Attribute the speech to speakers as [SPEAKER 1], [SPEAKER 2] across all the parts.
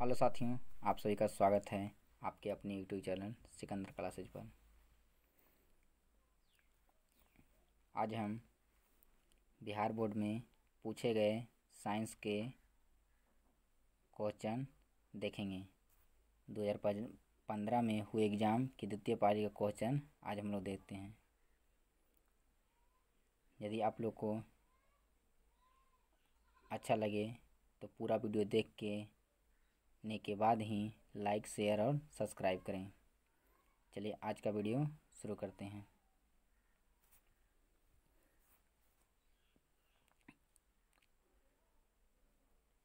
[SPEAKER 1] hello साथियों आप सभी का स्वागत है आपके अपने यूट्यूब चैनल सिकंदर क्लासेज पर आज हम बिहार बोर्ड में पूछे गए साइंस के क्वेश्चन देखेंगे दो हजार पंद्रह में हुए एग्ज़ाम की द्वितीय पारी का क्वेश्चन आज हम लोग देखते हैं यदि आप लोग को अच्छा लगे तो पूरा वीडियो देख के ने के बाद ही लाइक शेयर और सब्सक्राइब करें चलिए आज का वीडियो शुरू करते हैं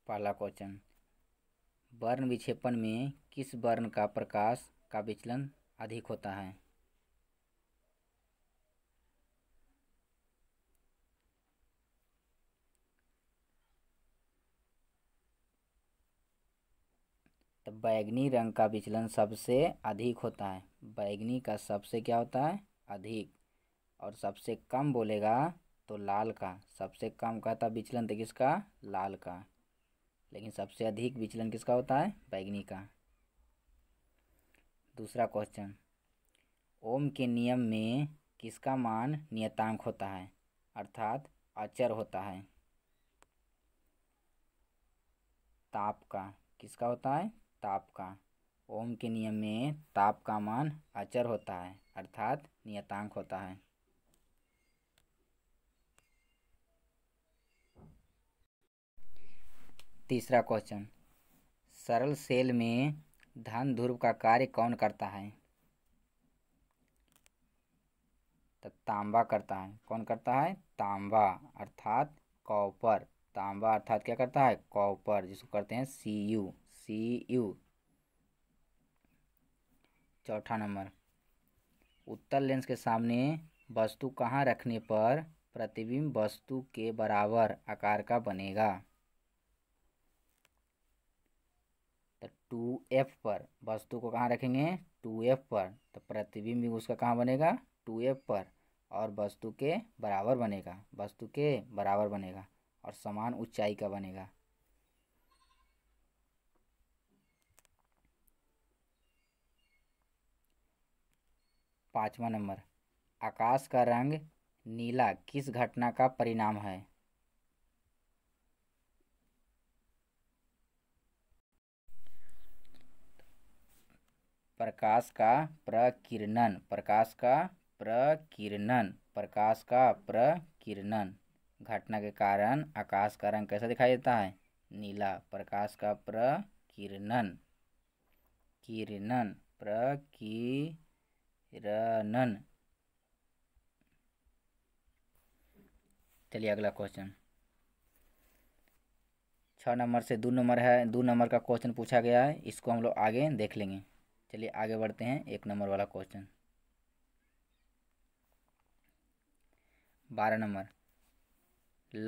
[SPEAKER 1] पहला क्वेश्चन वर्ण विक्षेपण में किस वर्ण का प्रकाश का विचलन अधिक होता है बैगनी रंग का विचलन सबसे अधिक होता है बैगनी का सबसे क्या होता है अधिक और सबसे कम बोलेगा तो लाल का सबसे कम कहता विचलन तो किसका लाल का लेकिन सबसे अधिक विचलन किसका होता है बैगनी का दूसरा क्वेश्चन ओम के नियम में किसका मान नियतांक होता है अर्थात अचर होता है ताप का किसका होता है ताप का ओम के नियम में ताप का मान अचर होता है अर्थात नियतांक होता है तीसरा क्वेश्चन सरल सेल में धन ध्रुव का कार्य कौन करता है तो तांबा करता है कौन करता है तांबा अर्थात कॉपर तांबा अर्थात क्या करता है कॉपर जिसको करते हैं सी यू सी यू चौथा नंबर उत्तर लेंस के सामने वस्तु कहाँ रखने पर प्रतिबिंब वस्तु के बराबर आकार का बनेगा तो टू एफ पर वस्तु को कहाँ रखेंगे टू एफ पर तो प्रतिबिंब भी उसका कहाँ बनेगा टू एफ पर और वस्तु के बराबर बनेगा वस्तु के बराबर बनेगा और समान ऊंचाई का बनेगा पाँचवा नंबर आकाश का रंग नीला किस घटना का परिणाम है प्रकाश का प्रकिरणन प्रकाश का प्रकिरणन प्रकाश का प्रकिरणन घटना के कारण आकाश का रंग कैसा दिखाई देता है नीला प्रकाश का प्रकिरणन किरणन प्रकी हिरानन चलिए अगला क्वेश्चन छः नंबर से दो नंबर है दो नंबर का क्वेश्चन पूछा गया है इसको हम लोग आगे देख लेंगे चलिए आगे बढ़ते हैं एक नंबर वाला क्वेश्चन बारह नंबर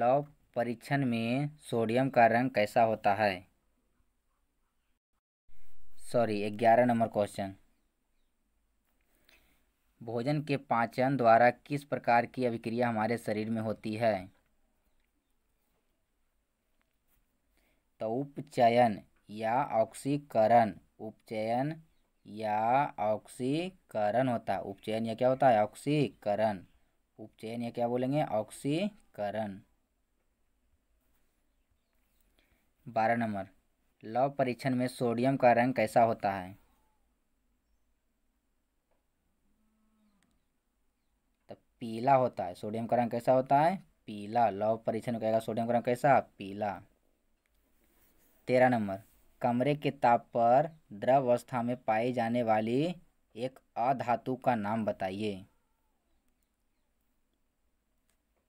[SPEAKER 1] लव परीक्षण में सोडियम का रंग कैसा होता है सॉरी ग्यारह नंबर क्वेश्चन भोजन के पाचन द्वारा किस प्रकार की अभिक्रिया हमारे शरीर में होती है तो उपचयन या ऑक्सीकरण उपचयन या ऑक्सीकरण होता है उपचयन या क्या होता है ऑक्सीकरण उपचयन या क्या बोलेंगे ऑक्सीकरण बारह नंबर लव परीक्षण में सोडियम का रंग कैसा होता है पीला होता है सोडियम का रंग कैसा होता है पीला लव परीक्षण कहेगा सोडियम का रंग कैसा पीला तेरह नंबर कमरे के ताप पर द्रव अवस्था में पाई जाने वाली एक अधातु का नाम बताइए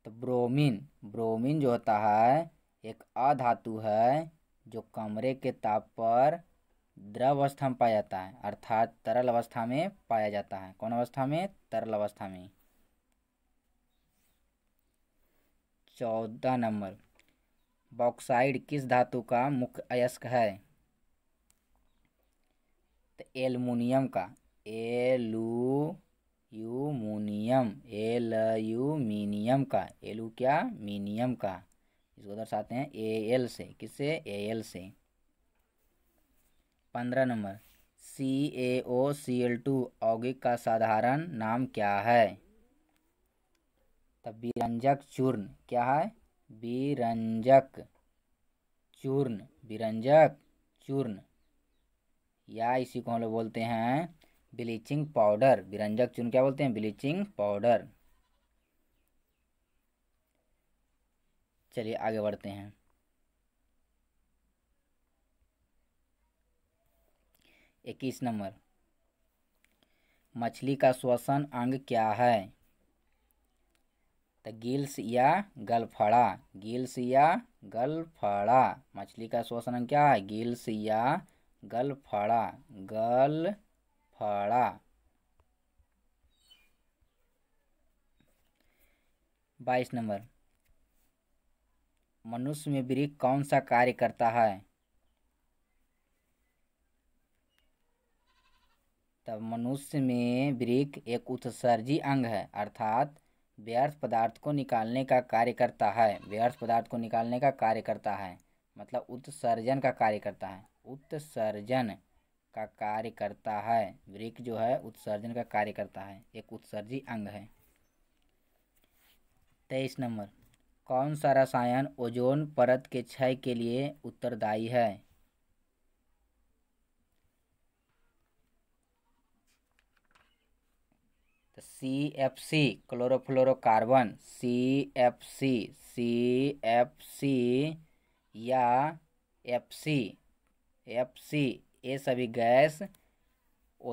[SPEAKER 1] तो ब्रोमीन ब्रोमीन जो होता है एक अधातु है जो कमरे के ताप पर द्रव अवस्था में पाया जाता है अर्थात तरल अवस्था में पाया जाता है कौन अवस्था में तरल अवस्था में चौदह नंबर बॉक्साइड किस धातु का मुख्य अयस्क है तो एलमिनियम का एल एलयूमिनियम का एलू क्या मीनियम का इसको दर्शाते हैं ए एल से किससे ए एल से पंद्रह number C A O C L two औगिक का साधारण नाम क्या है तो विरंजक चूर्ण क्या है विरंजक चूर्ण विरंजक चूर्ण या इसी को हम लोग बोलते हैं ब्लीचिंग पाउडर विरंजक चूर्ण क्या बोलते हैं ब्लीचिंग पाउडर चलिए आगे बढ़ते हैं इक्कीस नंबर मछली का श्वसन अंग क्या है तो गिल्स या गलफड़ा गिल्स या गलफड़ा मछली का शोषण क्या है गिल्स या गलफड़ा गल फड़ा बाईस नंबर मनुष्य में वृक कौन सा कार्य करता है तब मनुष्य में वृक्ष एक उत्सर्जी अंग है अर्थात व्यर्थ पदार्थ को निकालने का कार्य करता है व्यर्थ पदार्थ को निकालने का कार्य करता है मतलब उत्सर्जन का कार्य करता है उत्सर्जन का कार्य करता है वृक्ष जो है उत्सर्जन का कार्य करता है एक उत्सर्जी अंग है तेईस नंबर कौन सा रसायन ओजोन परत के क्षय के लिए उत्तरदायी है C F C chlorofluorocarbon C F C C F C या एफ सी एफ सी ये सभी गैस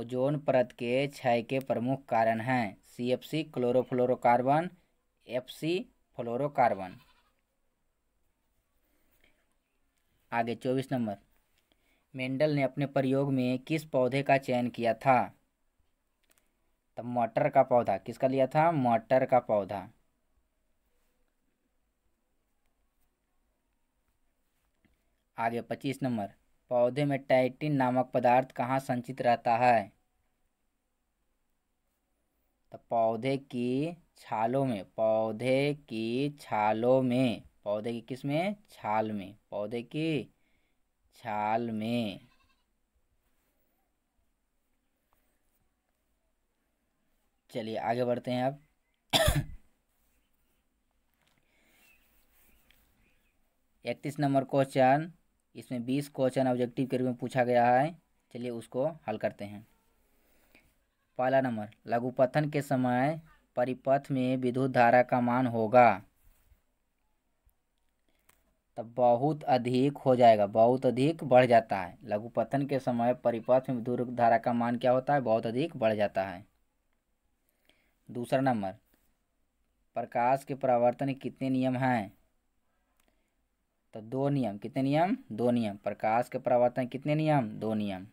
[SPEAKER 1] ओजोन परत के क्षय के प्रमुख कारण हैं C F C chlorofluorocarbon F C fluorocarbon आगे चौबीस नंबर मेंडल ने अपने प्रयोग में किस पौधे का चयन किया था तो मटर का पौधा किसका लिया था मटर का पौधा आगे पच्चीस नंबर पौधे में टाइटिन नामक पदार्थ कहाँ संचित रहता है तो पौधे की छालों में पौधे की छालों में पौधे की किस में छाल में पौधे की छाल में चलिए आगे बढ़ते हैं अब इकतीस नंबर क्वेश्चन इसमें बीस क्वेश्चन ऑब्जेक्टिव के रूप में पूछा गया है चलिए उसको हल करते हैं पहला नंबर लघुपथन के समय परिपथ में विद्युत धारा का मान होगा तब बहुत अधिक हो जाएगा बहुत अधिक बढ़ जाता है लघुपथन के समय परिपथ में विद्युत धारा का मान क्या होता है बहुत अधिक बढ़ जाता है दूसरा नंबर प्रकाश के परावर्तन के कितने नियम हैं तो दो नियम कितने नियम दो नियम प्रकाश के परावर्तन कितने नियम दो नियम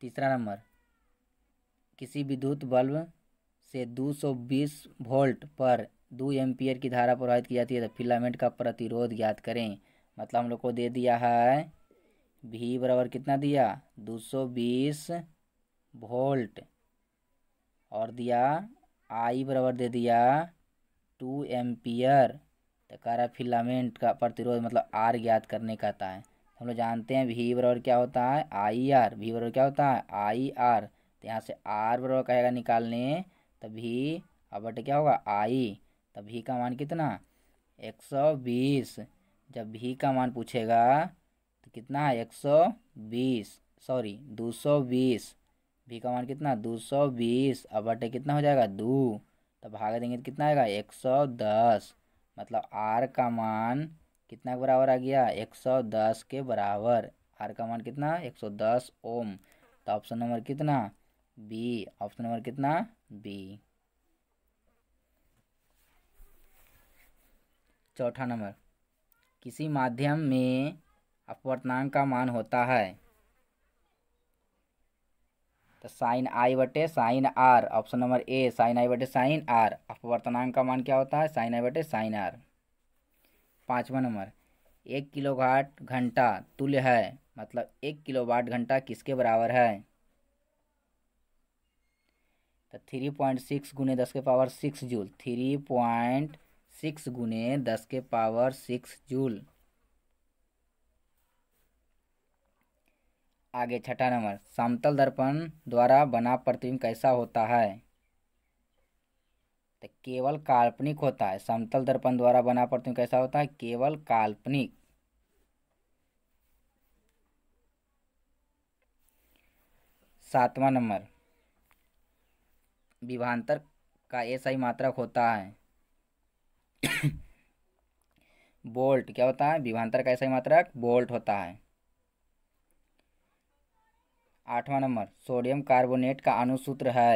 [SPEAKER 1] तीसरा नंबर किसी विद्युत बल्ब से 220 वोल्ट पर दो एम्पियर की धारा प्रवाहित की जाती है तो फिलामेंट का प्रतिरोध ज्ञात करें मतलब हम लोग को दे दिया है भी बराबर कितना दिया 220 वोल्ट और दिया आई बराबर दे दिया टू एम्पियर तो कारा फिलामेंट का प्रतिरोध मतलब आर ज्ञात करने का आता है हम लोग जानते हैं वी बराबर क्या होता है आई आर वी बराबर क्या होता है आई आर तो यहाँ से आर बराबर कहेगा निकालने तो भी अब क्या होगा आई तो भी का मान कितना एक सौ बीस जब भी का मान पूछेगा तो कितना है एक सौ बीस सॉरी दो सौ बीस बी का मान कितना दो सौ बीस अब बटे कितना हो जाएगा दो तो भाग देंगे तो कितना आएगा एक सौ दस मतलब आर का मान कितना के बराबर आ गया एक सौ दस के बराबर आर का मान कितना एक सौ दस ओम तो ऑप्शन नंबर कितना बी ऑप्शन नंबर कितना बी चौथा नंबर किसी माध्यम में अपवर्तनांक का मान होता है तो साइन आई बटे sine r option number A sine i बटे साइन आर अपवर्तनांक का मान क्या होता है साइन आई बटे साइन आर पाँचवा नंबर एक किलो वाट घंटा तुल्य है मतलब एक किलो वाट घंटा किसके बराबर है तो थ्री पॉइंट सिक्स गुने दस के power six joule three point six गुने दस के पावर सिक्स जूल आगे छठा नंबर समतल दर्पण द्वारा बना प्रतिबिंब कैसा होता है तो केवल काल्पनिक होता है समतल दर्पण द्वारा बना प्रतिबिंब कैसा होता है केवल काल्पनिक सातवां नंबर विभांतर का ऐसा ही मात्रक होता है बोल्ट क्या होता है विभांतर का ऐसा ही मात्रक बोल्ट होता है आठवां नंबर सोडियम कार्बोनेट का अनुसूत्र है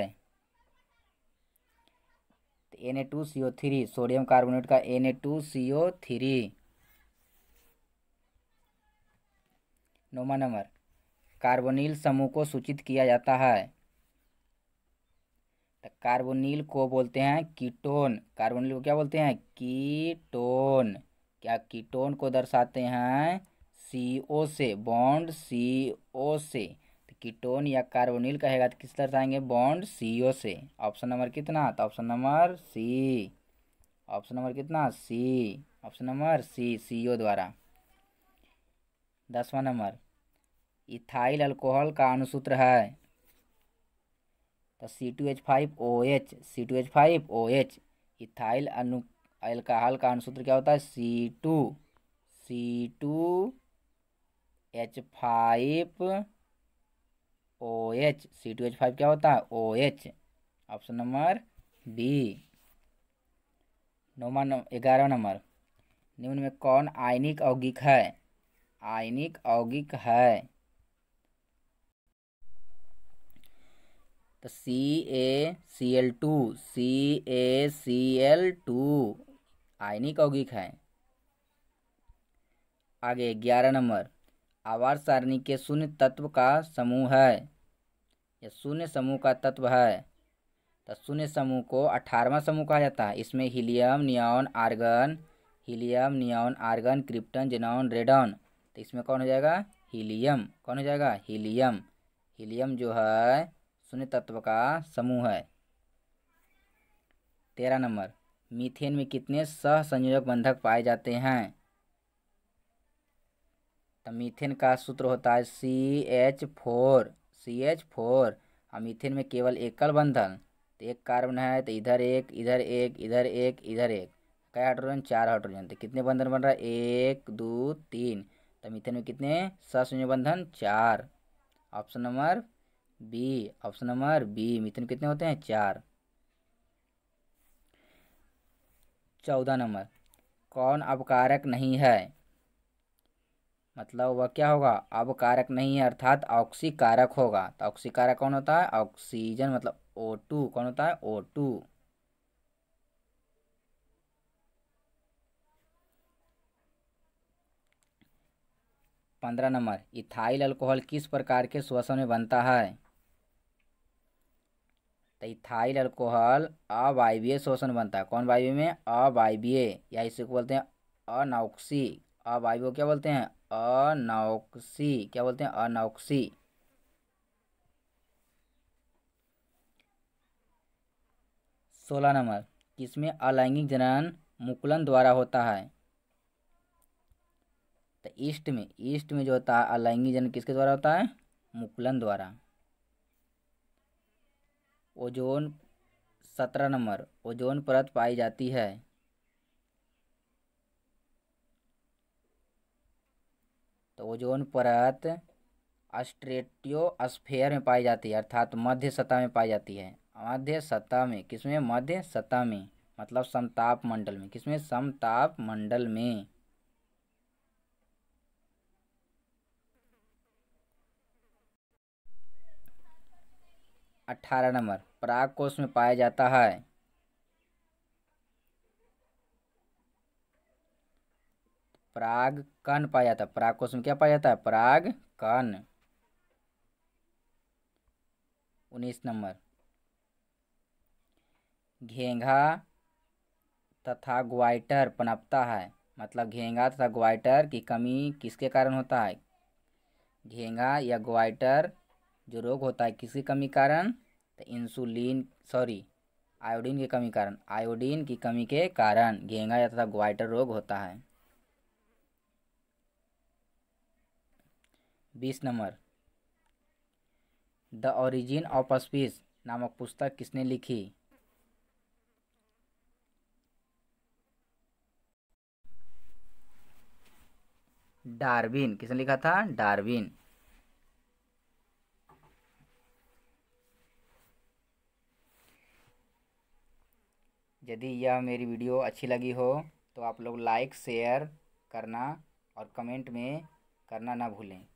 [SPEAKER 1] N A two C O three sodium carbonate का N A two C O three नौवा नंबर कार्बोनिल समूह को सूचित किया जाता है तो कार्बोनिल को बोलते हैं कीटोन कार्बोनिल को क्या बोलते हैं कीटोन क्या कीटोन को दर्शाते हैं सी ओ से बॉन्ड सी ओ से कीटोन या कार्बोनिल कहेगा तो किस तरह से आएंगे बॉन्ड ओ से ऑप्शन नंबर कितना तो option number C option number कितना सी ऑप्शन नंबर सी ओ द्वारा दसवां नंबर इथाइल अल्कोहल का अनुसूत्र है तो C two H five O H C two H five O H ethyl अनु अल्कोहल का अनुसूत्र क्या होता है C two C two H five O H C two H five क्या होता है O H option number B नौवा ग्यारह नंबर निम्न में कौन आयनिक औगिक है आयनिक औगिक है तो C A C L two C A C L two आयनिक औगिक है आगे ग्यारह नंबर आवार सारणी के शून्य तत्व का समूह है यह शून्य समूह का तत्व है तो शून्य समूह को अठारहवा समूह कहा जाता है इसमें helium neon argon helium neon argon krypton xenon radon तो इसमें कौन हो जाएगा हीलियम कौन हो जाएगा हीलियम हीलियम जो है शून्य तत्व का समूह है तेरह नंबर मीथेन में कितने संयोजक बंधक पाए जाते हैं तो मीथेन का सूत्र होता है C H four C H four और मीथेन में केवल एकल बंधन तो एक कार्बन है तो इधर एक इधर एक इधर एक इधर एक क्या हाइड्रोजन चार हाइड्रोजन तो कितने बंधन बन रहा है एक दो तीन तो मिथिन में कितने सशून्य बंधन चार option number B option number B मिथुन कितने होते हैं चार चौदह नंबर कौन अपकारक नहीं है मतलब वह क्या होगा अब कारक नहीं है अर्थात ऑक्सी कारक होगा तो ऑक्सी कारक कौन होता है ऑक्सीजन मतलब ओ टू कौन होता है ओ टू पंद्रह नंबर इथाइल अल्कोहल किस प्रकार के श्वसन में बनता है तो इथाइल अल्कोहल अवायवीय शोषण बनता है कौन वायवीय में अवायवीय या इसे बोलते हैं अनऑक्सी अब क्या बोलते हैं अनौक्सी क्या बोलते हैं अनौक्सी सोलह नंबर किसमें अलैंगिक जनन मुकुलन द्वारा होता है तो ईस्ट में ईस्ट में जो होता है अलैंगिक जनन किसके द्वारा होता है मुकुलन द्वारा ओजोन सत्रह नंबर ओजोन परत पाई जाती है तो ओजोन परत अस्ट्रेटियोस्फेयर में पाई जाती है अर्थात मध्य सतह में पाई जाती है मध्य सतह में किसमें मध्य सतह में मतलब समताप मंडल में किसमें समताप मंडल में अठारह नंबर पराग कोष में पाया जाता है पराग कण पाया जाता है परागकोश में क्या पाया जाता है पराग कण उन्नीस नंबर घेंघा तथा ग्वाइटर पनपता है मतलब घेंघा तथा ग्वाइटर की कमी किसके कारण होता है घेंघा या ग्वाइटर जो रोग होता है किसकी कमी कारण तो इंसुलिन सॉरी आयोडीन की कमी कारण आयोडीन की कमी के कारण घेंघा तथा ग्वाइटर रोग होता है बीस number the origin of species नामक पुस्तक किसने लिखी डार्विन किसने लिखा था डार्विन यदि यह मेरी वीडियो अच्छी लगी हो तो आप लोग लाइक शेयर करना और कमेंट में करना ना भूलें